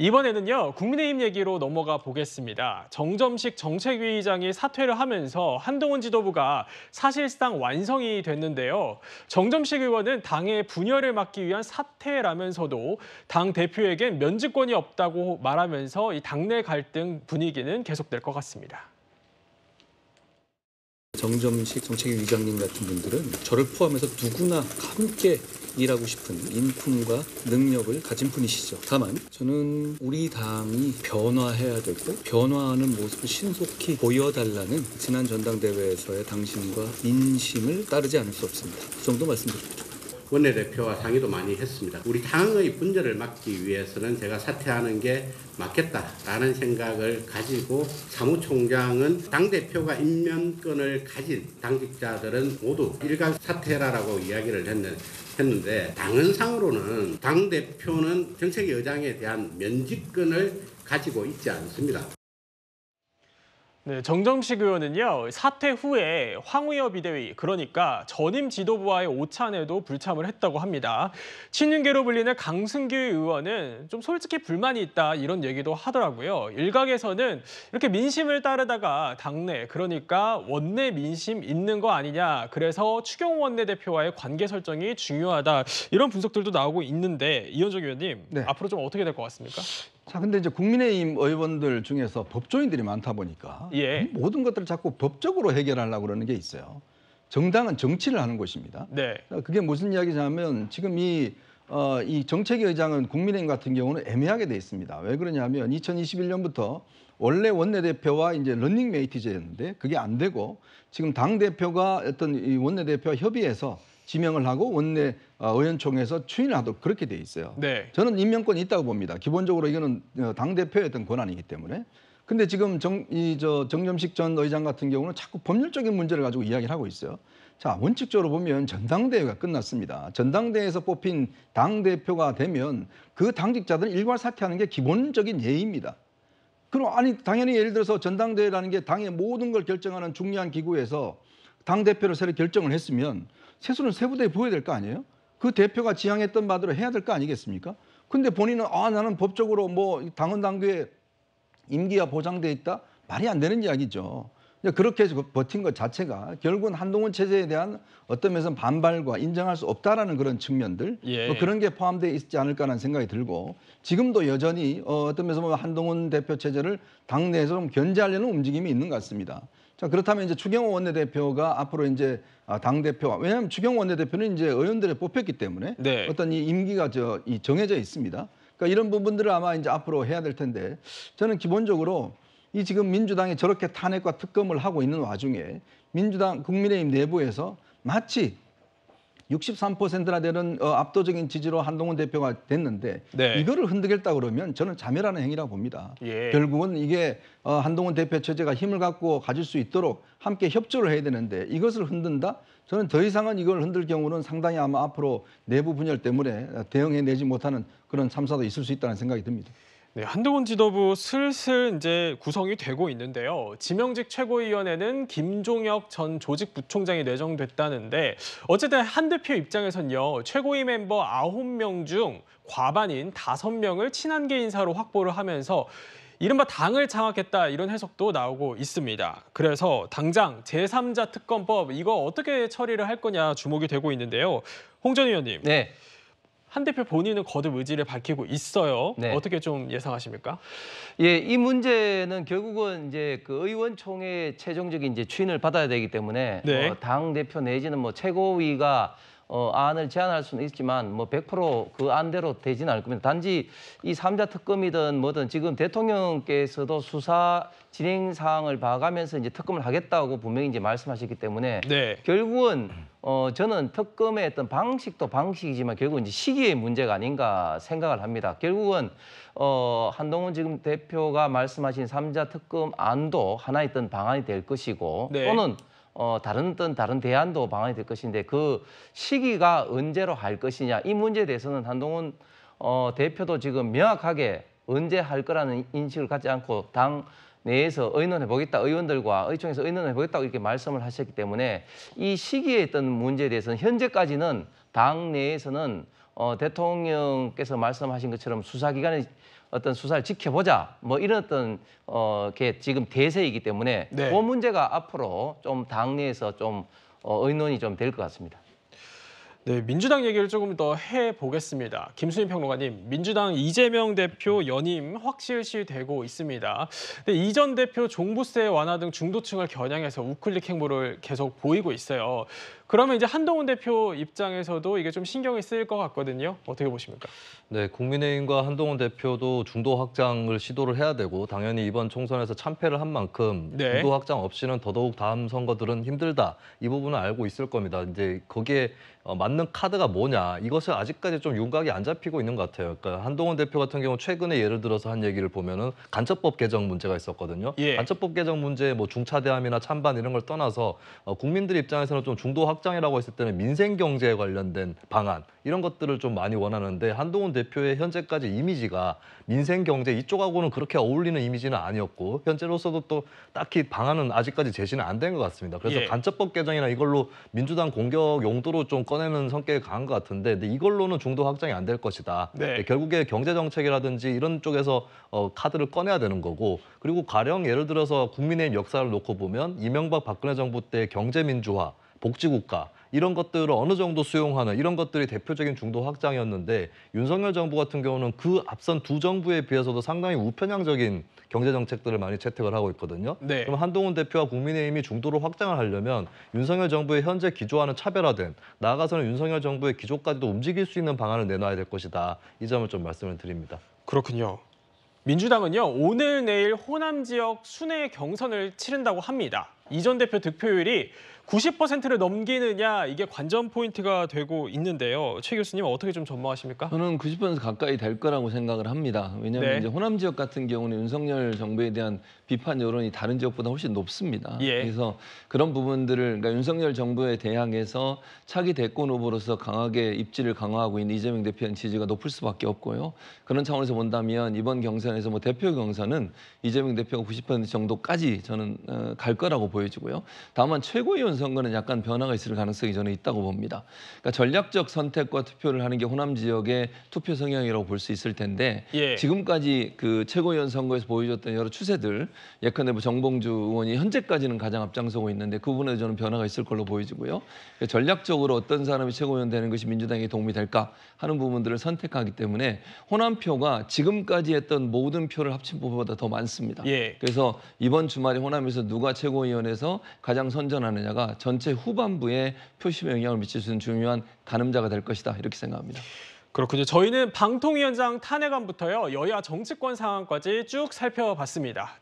이번에는요 국민의힘 얘기로 넘어가 보겠습니다. 정점식 정책위의장이 사퇴를 하면서 한동훈 지도부가 사실상 완성이 됐는데요. 정점식 의원은 당의 분열을 막기 위한 사퇴라면서도 당 대표에겐 면직권이 없다고 말하면서 이 당내 갈등 분위기는 계속될 것 같습니다. 정점식 정책위의장님 같은 분들은 저를 포함해서 누구나 함께 일하고 싶은 인품과 능력을 가진 분이시죠. 다만 저는 우리 당이 변화해야 되고 변화하는 모습을 신속히 보여달라는 지난 전당대회에서의 당신과 인심을 따르지 않을 수 없습니다. 그 정도 말씀드립니다. 원내대표와 상의도 많이 했습니다. 우리 당의 분열을 막기 위해서는 제가 사퇴하는 게 맞겠다라는 생각을 가지고 사무총장은 당대표가 임명권을 가진 당직자들은 모두 일각 사퇴라라고 이야기를 했는데 당헌상으로는 당대표는 정책위의장에 대한 면직권을 가지고 있지 않습니다. 네, 정정식 의원은요 사퇴 후에 황우여 비대위 그러니까 전임 지도부와의 오찬에도 불참을 했다고 합니다. 친윤계로 불리는 강승규 의원은 좀 솔직히 불만이 있다 이런 얘기도 하더라고요. 일각에서는 이렇게 민심을 따르다가 당내 그러니까 원내 민심 있는 거 아니냐 그래서 추경 원내대표와의 관계 설정이 중요하다 이런 분석들도 나오고 있는데 이현정 의원님 네. 앞으로 좀 어떻게 될 것 같습니까? 자, 근데 이제 국민의힘 의원들 중에서 법조인들이 많다 보니까 예. 모든 것들을 자꾸 법적으로 해결하려고 그러는 게 있어요. 정당은 정치를 하는 곳입니다. 네. 그게 무슨 이야기냐면 지금 이, 어, 이정책 의장은 국민의힘 같은 경우는 애매하게 돼 있습니다. 왜 그러냐면 2021년부터 원래 원내대표와 이제 런닝메이트제였는데 그게 안 되고 지금 당대표가 어떤 이 원내대표와 협의해서 지명을 하고 원내 어, 의원총회에서 추인하도록 그렇게 돼 있어요. 네. 저는 임명권이 있다고 봅니다. 기본적으로 이거는 어, 당 대표의 어떤 권한이기 때문에. 근데 지금 정, 이, 저, 정점식 전 의장 같은 경우는 자꾸 법률적인 문제를 가지고 이야기를 하고 있어요. 자, 원칙적으로 보면 전당대회가 끝났습니다. 전당대회에서 뽑힌 당대표가 되면 그 당직자들은 일괄 사퇴하는 게 기본적인 예의입니다. 그럼, 아니, 당연히 예를 들어서 전당대회라는 게 당의 모든 걸 결정하는 중요한 기구에서 당 대표를 새로 결정을 했으면 세수는 세부대에 보여야 될 거 아니에요? 그 대표가 지향했던 바대로 해야 될 거 아니겠습니까? 근데 본인은 아 나는 법적으로 뭐 당원 당규에 임기가 보장돼 있다 말이 안 되는 이야기죠. 그렇게 해서 그 버틴 것 자체가 결국은 한동훈 체제에 대한 어떤 면에서 반발과 인정할 수 없다라는 그런 측면들 예. 뭐 예. 그런 게 포함되어 있지 않을까라는 생각이 들고 지금도 여전히 어, 어떤 면에서 보면 뭐 한동훈 대표 체제를 당내에서 좀 견제하려는 움직임이 있는 것 같습니다. 자, 그렇다면 이제 추경호 원내대표가 앞으로 이제 아, 당 대표 가 왜냐하면 추경호 원내대표는 이제 의원들에 뽑혔기 때문에 네. 어떤 이 임기가 저 이 정해져 있습니다. 그러니까 이런 부분들을 아마 이제 앞으로 해야 될 텐데 저는 기본적으로 이 지금 민주당이 저렇게 탄핵과 특검을 하고 있는 와중에 민주당 국민의힘 내부에서 마치 63%나 되는 어, 압도적인 지지로 한동훈 대표가 됐는데 네. 이거를 흔들겠다 그러면 저는 자멸하는 행위라고 봅니다. 예. 결국은 이게 어, 한동훈 대표 체제가 힘을 갖고 가질 수 있도록 함께 협조를 해야 되는데 이것을 흔든다? 저는 더 이상은 이걸 흔들 경우는 상당히 아마 앞으로 내부 분열 때문에 대응해내지 못하는 그런 참사도 있을 수 있다는 생각이 듭니다. 네, 한동훈 지도부 슬슬 이제 구성이 되고 있는데요. 지명직 최고위원회는 김종혁 전 조직부총장이 내정됐다는데 어쨌든 한 대표 입장에선요. 최고위 멤버 아홉 명 중 과반인 다섯 명을 친한계 인사로 확보를 하면서 이른바 당을 장악했다 이런 해석도 나오고 있습니다. 그래서 당장 제3자 특검법 이거 어떻게 처리를 할 거냐 주목이 되고 있는데요. 홍 전 의원님. 네. 한 대표 본인은 거듭 의지를 밝히고 있어요. 네. 어떻게 좀 예상하십니까? 예, 이 문제는 결국은 이제 그 의원총회 최종적인 이제 추인을 받아야 되기 때문에 네. 어, 당 대표 내지는 뭐 최고위가 어, 안을 제안할 수는 있지만 뭐 100%그 안대로 되지는 않을 겁니다. 단지 이 3자 특검이든 뭐든 지금 대통령께서도 수사 진행 사항을 봐가면서 이제 특검을 하겠다고 분명히 이제 말씀하셨기 때문에 네. 결국은 어, 저는 특검의 어떤 방식도 방식이지만 결국 이제 시기의 문제가 아닌가 생각을 합니다. 결국은 어, 한동훈 지금 대표가 말씀하신 삼자 특검 안도 하나 의 어떤 방안이 될 것이고 네. 또는 어, 다른 어떤 다른 대안도 방안이 될 것인데 그 시기가 언제로 할 것이냐 이 문제에 대해서는 한동훈 어, 대표도 지금 명확하게 언제 할 거라는 인식을 갖지 않고 당 내에서 의논해 보겠다 의원들과 의총에서 의논해 보겠다고 이렇게 말씀을 하셨기 때문에 이 시기에 있던 문제에 대해서는 현재까지는 당 내에서는 어, 대통령께서 말씀하신 것처럼 수사기관의 어떤 수사를 지켜보자 뭐 이런 어떤 어, 게 지금 대세이기 때문에 네. 그 문제가 앞으로 좀 당내에서 좀 어, 의논이 좀 될 것 같습니다. 네, 민주당 얘기를 조금 더 해보겠습니다. 김수인 평론가님, 민주당 이재명 대표 연임 확실시 되고 있습니다. 근이전 네, 대표 종부세 완화 등 중도층을 겨냥해서 우클릭 행보를 계속 보이고 있어요. 그러면 이제 한동훈 대표 입장에서도 이게 좀 신경이 쓰일 것 같거든요. 어떻게 보십니까? 네, 국민의힘과 한동훈 대표도 중도 확장을 시도를 해야 되고 당연히 이번 총선에서 참패를 한 만큼 네. 중도 확장 없이는 더더욱 다음 선거들은 힘들다. 이 부분은 알고 있을 겁니다. 이제 거기에 어, 맞는 카드가 뭐냐 이것을 아직까지 좀 윤곽이 안 잡히고 있는 것 같아요. 그러니까 한동훈 대표 같은 경우 최근에 예를 들어서 한 얘기를 보면은 간첩법 개정 문제가 있었거든요. 예. 간첩법 개정 문제 뭐 중차대함이나 찬반 이런 걸 떠나서 어, 국민들 입장에서는 좀 중도 확 확장이라고 했을 때는 민생 경제에 관련된 방안 이런 것들을 좀 많이 원하는데 한동훈 대표의 현재까지 이미지가 민생 경제 이쪽하고는 그렇게 어울리는 이미지는 아니었고 현재로서도 또 딱히 방안은 아직까지 제시는 안 된 것 같습니다. 그래서 예. 간첩법 개정이나 이걸로 민주당 공격 용도로 좀 꺼내는 성격이 강한 것 같은데 근데 이걸로는 중도 확장이 안 될 것이다. 네. 예, 결국에 경제 정책이라든지 이런 쪽에서 어, 카드를 꺼내야 되는 거고 그리고 가령 예를 들어서 국민의 역사를 놓고 보면 이명박 박근혜 정부 때 경제민주화 복지국가 이런 것들을 어느 정도 수용하는 이런 것들이 대표적인 중도 확장이었는데 윤석열 정부 같은 경우는 그 앞선 두 정부에 비해서도 상당히 우편향적인 경제 정책들을 많이 채택을 하고 있거든요. 네. 그럼 한동훈 대표와 국민의힘이 중도를 확장을 하려면 윤석열 정부의 현재 기조와는 차별화된 나아가서는 윤석열 정부의 기조까지도 움직일 수 있는 방안을 내놔야 될 것이다. 이 점을 좀 말씀을 드립니다. 그렇군요. 민주당은요 오늘 내일 호남 지역 순회 경선을 치른다고 합니다. 이 전 대표 득표율이 90%를 넘기느냐 이게 관전 포인트가 되고 있는데요. 최 교수님 어떻게 좀 전망하십니까? 저는 90% 가까이 될 거라고 생각을 합니다. 왜냐하면 네. 이제 호남 지역 같은 경우는 윤석열 정부에 대한 비판 여론이 다른 지역보다 훨씬 높습니다. 예. 그래서 그런 부분들을 그러니까 윤석열 정부에 대항해서 차기 대권 후보로서 강하게 입지를 강화하고 있는 이재명 대표의 지지가 높을 수밖에 없고요. 그런 차원에서 본다면 이번 경선에서 뭐 대표 경선은 이재명 대표가 90% 정도까지 저는 어, 갈 거라고 보여지고요. 다만 최고위원 선거는 약간 변화가 있을 가능성이 저는 있다고 봅니다. 그러니까 전략적 선택과 투표를 하는 게 호남 지역의 투표 성향이라고 볼 수 있을 텐데 예. 지금까지 그 최고위원 선거에서 보여줬던 여러 추세들 예컨대 뭐 정봉주 의원이 현재까지는 가장 앞장서고 있는데 그 부분에 저는 변화가 있을 걸로 보여지고요. 그러니까 전략적으로 어떤 사람이 최고위원 되는 것이 민주당에 도움이 될까 하는 부분들을 선택하기 때문에 호남 표가 지금까지 했던 모든 표를 합친 부분보다 더 많습니다. 예. 그래서 이번 주말에 호남에서 누가 최고위원에서 가장 선전하느냐가 변화가 전체 후반부에 표심에 영향을 미칠 수 있는 중요한 가늠자가 될 것이다 이렇게 생각합니다. 그렇군요. 저희는 방통위원장 탄핵안부터 여야 정치권 상황까지 쭉 살펴봤습니다.